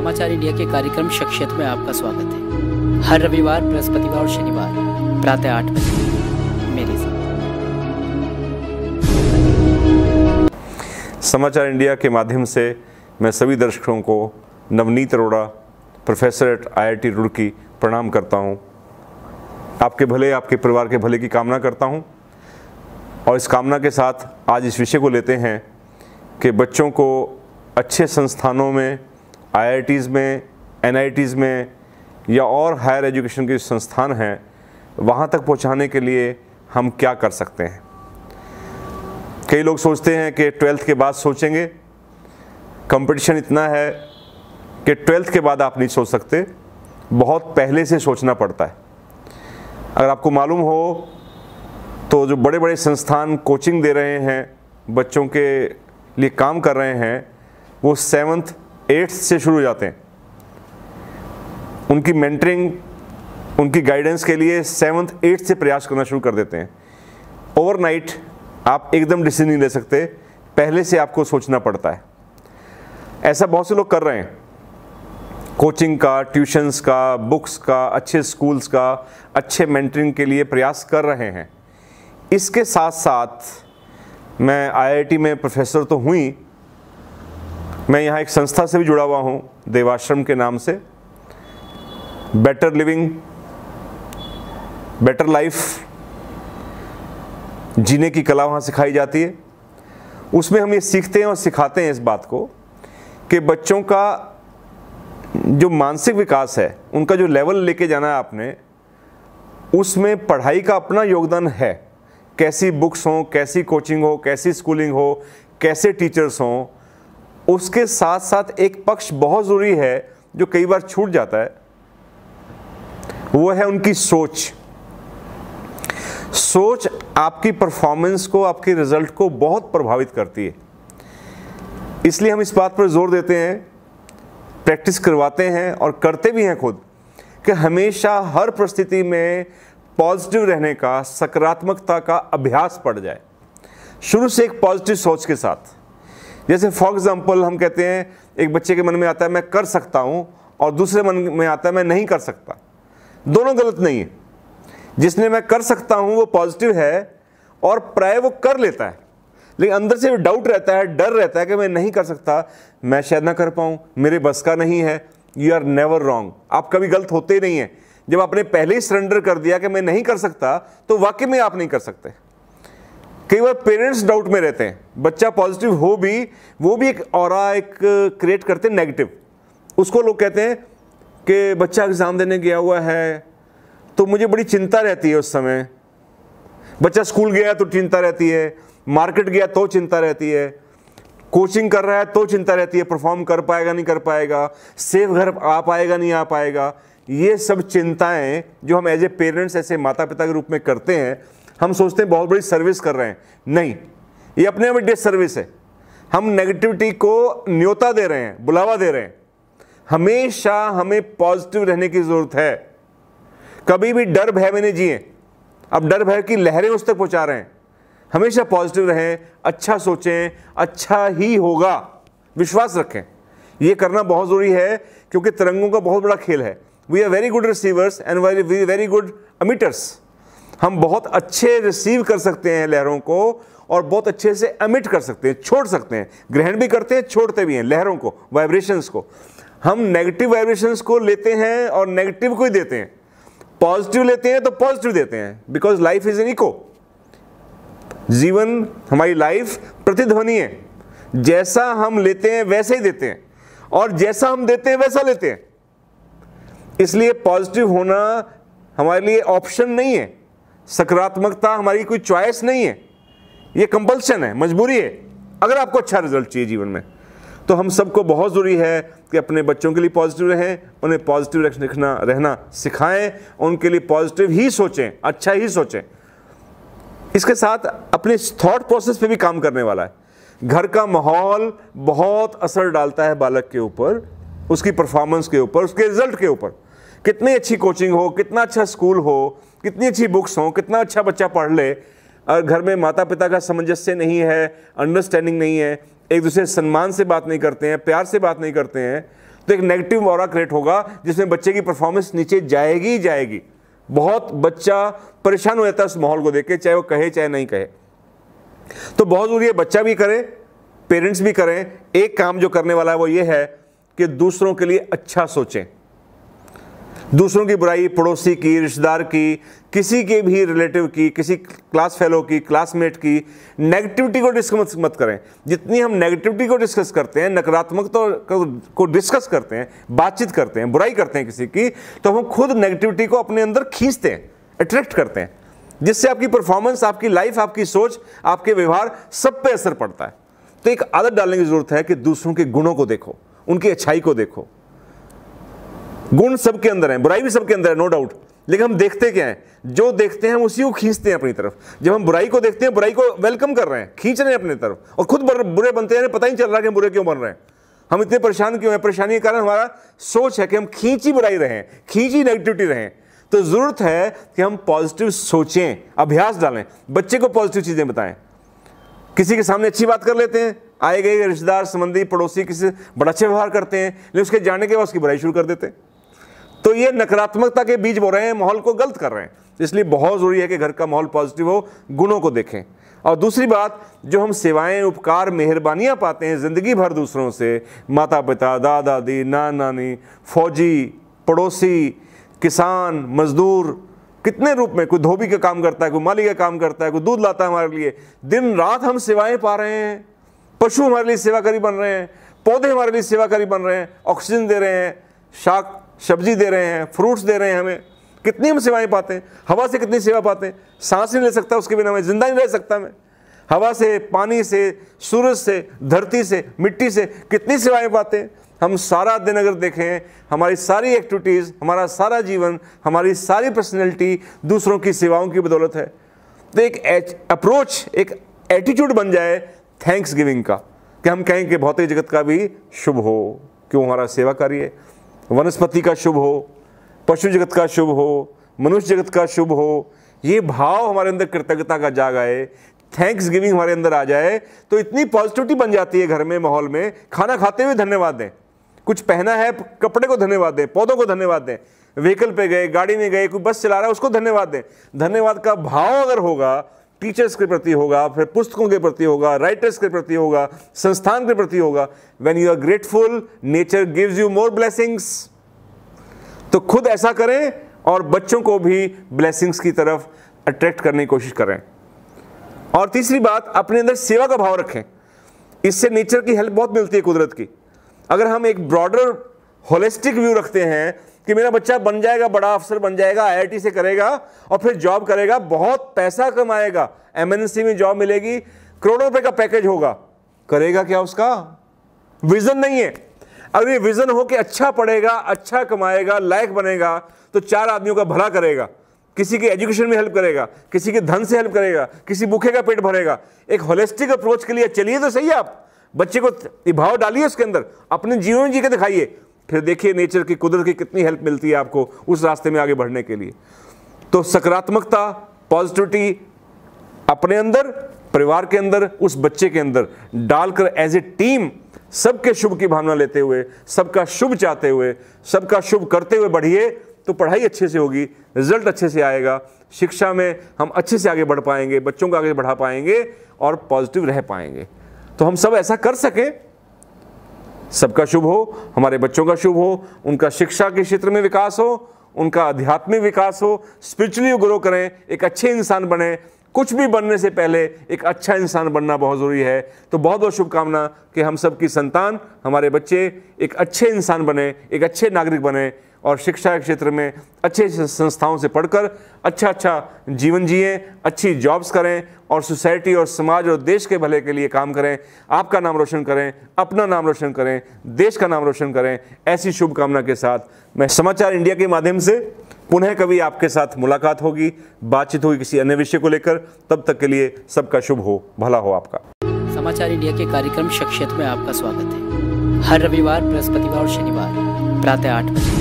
समाचार इंडिया के कार्यक्रम शख्सियत में आपका स्वागत है हर रविवार बृहस्पतिवार और शनिवार प्रातः आठ बजे मेरे साथ समाचार इंडिया के माध्यम से मैं सभी दर्शकों को Navneet Arora professor at IIT Roorkee प्रणाम करता हूं आपके भले आपके परिवार के भले की कामना करता हूं और इस कामना के साथ आज इस विषय को लेते हैं कि बच्चों को अच्छे संस्थानों में आई में एन में या और हायर एजुकेशन के संस्थान हैं वहाँ तक पहुँचाने के लिए हम क्या कर सकते हैं कई लोग सोचते हैं कि ट्वेल्थ के बाद सोचेंगे कंपटीशन इतना है कि ट्वेल्थ के बाद आप नहीं सोच सकते बहुत पहले से सोचना पड़ता है अगर आपको मालूम हो तो जो बड़े बड़े संस्थान कोचिंग दे रहे हैं बच्चों के लिए काम कर रहे हैं वो सेवन्थ एट्थ से शुरू हो जाते हैं उनकी मेंटरिंग उनकी गाइडेंस के लिए सेवन्थ एट्थ से प्रयास करना शुरू कर देते हैं ओवरनाइट आप एकदम डिसीजन नहीं ले सकते पहले से आपको सोचना पड़ता है ऐसा बहुत से लोग कर रहे हैं कोचिंग का ट्यूशंस का बुक्स का अच्छे स्कूल्स का अच्छे मेंटरिंग के लिए प्रयास कर रहे हैं इसके साथ साथ मैं आईआईटी में प्रोफेसर तो हुई मैं यहाँ एक संस्था से भी जुड़ा हुआ हूँ देवाश्रम के नाम से बेटर लिविंग बेटर लाइफ जीने की कला वहाँ सिखाई जाती है उसमें हम ये सीखते हैं और सिखाते हैं इस बात को कि बच्चों का जो मानसिक विकास है उनका जो लेवल लेके जाना है आपने उसमें पढ़ाई का अपना योगदान है कैसी बुक्स हों कैसी कोचिंग हो कैसी स्कूलिंग हो कैसे टीचर्स हों उसके साथ साथ एक पक्ष बहुत ज़रूरी है जो कई बार छूट जाता है वो है उनकी सोच सोच आपकी परफॉर्मेंस को आपके रिजल्ट को बहुत प्रभावित करती है इसलिए हम इस बात पर जोर देते हैं प्रैक्टिस करवाते हैं और करते भी हैं खुद कि हमेशा हर परिस्थिति में पॉजिटिव रहने का सकारात्मकता का अभ्यास पड़ जाए शुरू से एक पॉजिटिव सोच के साथ जैसे फॉर एग्ज़ाम्पल हम कहते हैं एक बच्चे के मन में आता है मैं कर सकता हूँ और दूसरे मन में आता है मैं नहीं कर सकता दोनों गलत नहीं है जिसने मैं कर सकता हूँ वो पॉजिटिव है और प्राय वो कर लेता है लेकिन अंदर से डाउट रहता है डर रहता है कि मैं नहीं कर सकता मैं शायद ना कर पाऊँ मेरे बस का नहीं है यू आर नेवर रॉन्ग आप कभी गलत होते ही नहीं हैं जब आपने पहले ही सरेंडर कर दिया कि मैं नहीं कर सकता तो वाकई में आप नहीं कर सकते कई बार पेरेंट्स डाउट में रहते हैं बच्चा पॉजिटिव हो भी वो भी एक और एक क्रिएट करते हैं नेगेटिव उसको लोग कहते हैं कि बच्चा एग्ज़ाम देने गया हुआ है तो मुझे बड़ी चिंता रहती है उस समय बच्चा स्कूल गया तो चिंता रहती है मार्केट गया तो चिंता रहती है कोचिंग कर रहा है तो चिंता रहती है परफॉर्म कर पाएगा नहीं कर पाएगा सेफ घर आ पाएगा नहीं आ पाएगा ये सब चिंताएं जो हम एज ए पेरेंट्स ऐसे माता पिता के रूप में करते हैं हम सोचते हैं बहुत बड़ी सर्विस कर रहे हैं नहीं ये अपने में डिस सर्विस है हम नेगेटिविटी को न्योता दे रहे हैं बुलावा दे रहे हैं हमेशा हमें पॉजिटिव रहने की ज़रूरत है कभी भी डर भय में नहीं जिए अब डर भय की लहरें उस तक पहुंचा रहे हैं हमेशा पॉजिटिव रहें अच्छा सोचें अच्छा ही होगा विश्वास रखें ये करना बहुत ज़रूरी है क्योंकि तिरंगों का बहुत बड़ा खेल है we are very good receivers and very very good emitters हम बहुत अच्छे रिसीव कर सकते हैं लहरों को और बहुत अच्छे से एमिट कर सकते हैं छोड़ सकते हैं ग्रहण भी करते हैं छोड़ते भी हैं लहरों को वाइब्रेशंस को हम नेगेटिव वाइब्रेशंस को लेते हैं और नेगेटिव को ही देते हैं पॉजिटिव लेते हैं तो पॉजिटिव देते हैं because life is an echo जीवन हमारी लाइफ प्रतिध्वनि है जैसा हम लेते हैं वैसे ही देते हैं और जैसा हम देते हैं वैसा लेते हैं इसलिए पॉजिटिव होना हमारे लिए ऑप्शन नहीं है सकारात्मकता हमारी कोई चॉइस नहीं है ये कंपल्सन है मजबूरी है अगर आपको अच्छा रिजल्ट चाहिए जीवन में तो हम सबको बहुत ज़रूरी है कि अपने बच्चों के लिए पॉजिटिव रहें उन्हें पॉजिटिव रखना रहना सिखाएं उनके लिए पॉजिटिव ही सोचें अच्छा ही सोचें इसके साथ अपने थॉट प्रोसेस पे भी काम करने वाला है घर का माहौल बहुत असर डालता है बालक के ऊपर उसकी परफॉर्मेंस के ऊपर उसके रिजल्ट के ऊपर कितनी अच्छी कोचिंग हो कितना अच्छा स्कूल हो कितनी अच्छी बुक्स हो कितना अच्छा बच्चा पढ़ ले और घर में माता पिता का सामंजस्य नहीं है अंडरस्टैंडिंग नहीं है एक दूसरे सम्मान से बात नहीं करते हैं प्यार से बात नहीं करते हैं तो एक नेगेटिव और क्रिएट होगा जिसमें बच्चे की परफॉर्मेंस नीचे जाएगी ही जाएगी बहुत बच्चा परेशान हो जाता है उस माहौल को देख के चाहे वो कहे चाहे नहीं कहे तो बहुत जरूरी है बच्चा भी करे पेरेंट्स भी करें एक काम जो करने वाला है वो ये है कि दूसरों के लिए अच्छा सोचें दूसरों की बुराई पड़ोसी की रिश्तेदार की किसी के भी रिलेटिव की किसी क्लास फेलो की क्लासमेट की नेगेटिविटी को डिस्कस मत करें जितनी हम नेगेटिविटी को डिस्कस करते हैं नकारात्मकता तो को डिस्कस करते हैं बातचीत करते हैं बुराई करते हैं किसी की तो हम खुद नेगेटिविटी को अपने अंदर खींचते हैं अट्रैक्ट करते हैं जिससे आपकी परफॉर्मेंस आपकी लाइफ आपकी सोच आपके व्यवहार सब पे असर पड़ता है तो एक आदत डालने की जरूरत है कि दूसरों के गुणों को देखो उनकी अच्छाई को देखो गुण सबके अंदर है बुराई भी सबके अंदर है नो डाउट लेकिन हम देखते क्या है जो देखते हैं उसी को खींचते हैं अपनी तरफ जब हम बुराई को देखते हैं बुराई को वेलकम कर रहे हैं खींच रहे हैं अपनी तरफ और खुद बुरे बनते हैं पता ही चल रहा है कि हम बुरे क्यों बन रहे हैं हम इतने परेशान क्यों हैं परेशानी के कारण हमारा सोच है कि हम खींची बुराई रहें खींची नेगेटिविटी रहें तो ज़रूरत है कि हम पॉजिटिव सोचें अभ्यास डालें बच्चे को पॉजिटिव चीज़ें बताएं किसी के सामने अच्छी बात कर लेते हैं आए गए रिश्तेदार संबंधी पड़ोसी किसी बड़ा अच्छे व्यवहार करते हैं लेकिन उसके जाने के बाद उसकी बुराई शुरू कर देते हैं तो ये नकारात्मकता के बीज बो रहे हैं माहौल को गलत कर रहे हैं तो इसलिए बहुत ज़रूरी है कि घर का माहौल पॉजिटिव हो गुणों को देखें और दूसरी बात जो हम सेवाएं उपकार मेहरबानियां पाते हैं ज़िंदगी भर दूसरों से माता पिता दादा दादी नाना नानी फौजी पड़ोसी किसान मज़दूर कितने रूप में कोई धोबी का काम करता है कोई माली का काम करता है कोई दूध लाता है हमारे लिए दिन रात हम सेवाएं पा रहे हैं पशु हमारे लिए सेवाकारी बन रहे हैं पौधे हमारे लिए सेवाकारी बन रहे हैं ऑक्सीजन दे रहे हैं शाक सब्जी दे रहे हैं फ्रूट्स दे रहे हैं हमें कितनी हम सेवाएं पाते हैं हवा से कितनी सेवा पाते हैं सांस नहीं ले सकता उसके बिना मैं जिंदा नहीं रह सकता मैं हवा से पानी से सूरज से धरती से मिट्टी से कितनी सेवाएं पाते हैं हम सारा दिन अगर देखें हमारी सारी एक्टिविटीज़ हमारा सारा जीवन हमारी सारी पर्सनैलिटी दूसरों की सेवाओं की बदौलत है तो एक अप्रोच एक एटीट्यूड बन जाए थैंक्स गिविंग का कि हम कहें कि भौतिक जगत का भी शुभ हो क्यों हमारा सेवा कार्य वनस्पति का शुभ हो पशु जगत का शुभ हो मनुष्य जगत का शुभ हो ये भाव हमारे अंदर कृतज्ञता का जाग आए थैंक्स गिविंग हमारे अंदर आ जाए तो इतनी पॉजिटिविटी बन जाती है घर में माहौल में खाना खाते हुए धन्यवाद दें कुछ पहना है कपड़े को धन्यवाद दें पौधों को धन्यवाद दें व्हीकल पे गए गाड़ी में गए कोई बस चला रहा है उसको धन्यवाद दें धन्यवाद का भाव अगर होगा टीचर्स के प्रति होगा फिर पुस्तकों के प्रति होगा राइटर्स के प्रति होगा संस्थान के प्रति होगा when you are grateful nature gives you more blessings तो खुद ऐसा करें और बच्चों को भी ब्लेसिंग्स की तरफ अट्रैक्ट करने की कोशिश करें और तीसरी बात अपने अंदर सेवा का भाव रखें इससे नेचर की हेल्प बहुत मिलती है कुदरत की अगर हम एक ब्रॉडर होलिस्टिक व्यू रखते हैं कि मेरा बच्चा बन जाएगा बड़ा अफसर बन जाएगा आईआईटी से करेगा और फिर जॉब करेगा बहुत पैसा कमाएगा एमएनसी में जॉब मिलेगी करोड़ों रुपए का पैकेज होगा करेगा क्या उसका विजन नहीं है अगर ये विजन हो कि अच्छा पढ़ेगा अच्छा कमाएगा लायक बनेगा तो चार आदमियों का भला करेगा किसी की एजुकेशन में हेल्प करेगा किसी के धन से हेल्प करेगा किसी भूखे का पेट भरेगा एक होलिस्टिक अप्रोच के लिए चलिए तो सही आप बच्चे को भाव डालिए उसके अंदर अपने जीवन जी के दिखाइए फिर देखिए नेचर की कुदरत की कितनी हेल्प मिलती है आपको उस रास्ते में आगे बढ़ने के लिए तो सकारात्मकता पॉजिटिविटी अपने अंदर परिवार के अंदर उस बच्चे के अंदर डालकर एज ए टीम सबके शुभ की भावना लेते हुए सबका शुभ चाहते हुए सबका शुभ करते हुए बढ़िए तो पढ़ाई अच्छे से होगी रिजल्ट अच्छे से आएगा शिक्षा में हम अच्छे से आगे बढ़ पाएंगे बच्चों को आगे बढ़ा पाएंगे और पॉजिटिव रह पाएंगे तो हम सब ऐसा कर सकें सबका शुभ हो हमारे बच्चों का शुभ हो उनका शिक्षा के क्षेत्र में विकास हो उनका आध्यात्मिक विकास हो स्पिरिचुअली ग्रो करें एक अच्छे इंसान बने कुछ भी बनने से पहले एक अच्छा इंसान बनना बहुत ज़रूरी है तो बहुत बहुत शुभकामना कि हम सबकी संतान हमारे बच्चे एक अच्छे इंसान बने एक अच्छे नागरिक बने और शिक्षा के क्षेत्र में अच्छे संस्थाओं से पढ़कर अच्छा अच्छा जीवन जिए अच्छी जॉब्स करें और सोसाइटी और समाज और देश के भले के लिए काम करें आपका नाम रोशन करें अपना नाम रोशन करें देश का नाम रोशन करें ऐसी शुभकामना के साथ मैं समाचार इंडिया के माध्यम से पुनः कभी आपके साथ मुलाकात होगी बातचीत होगी किसी अन्य विषय को लेकर तब तक के लिए सबका शुभ हो भला हो आपका समाचार इंडिया के कार्यक्रम शख्सियत में आपका स्वागत है हर रविवार बृहस्पतिवार और शनिवार प्रातः आठ बजे